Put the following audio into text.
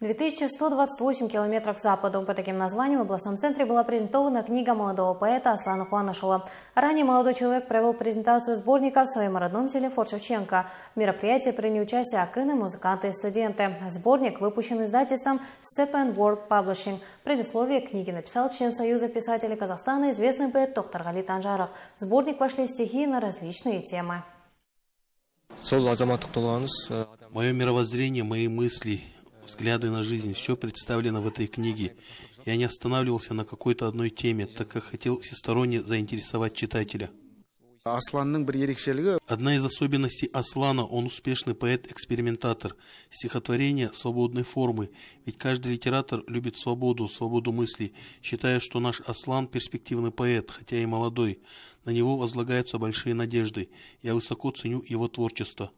2128 километров к западу. По таким названиям в областном центре была презентована книга молодого поэта Аслана Хуанашева. Ранее молодой человек провел презентацию сборника в своем родном селе Форшевченко. Шевченко. В мероприятии приняли участие акыны, музыканты и студенты. Сборник выпущен издательством Step World Publishing. Предисловие книги написал член Союза писателей Казахстана известный поэт доктор Гали Танжаров. В сборник вошли стихи на различные темы. Э, Мое мировоззрение, мои мысли, взгляды на жизнь, все представлено в этой книге. Я не останавливался на какой-то одной теме, так как хотел всесторонне заинтересовать читателя. Одна из особенностей Аслана, он успешный поэт-экспериментатор. Стихотворение свободной формы. Ведь каждый литератор любит свободу, свободу мысли, считая, что наш Аслан перспективный поэт, хотя и молодой. На него возлагаются большие надежды. Я высоко ценю его творчество.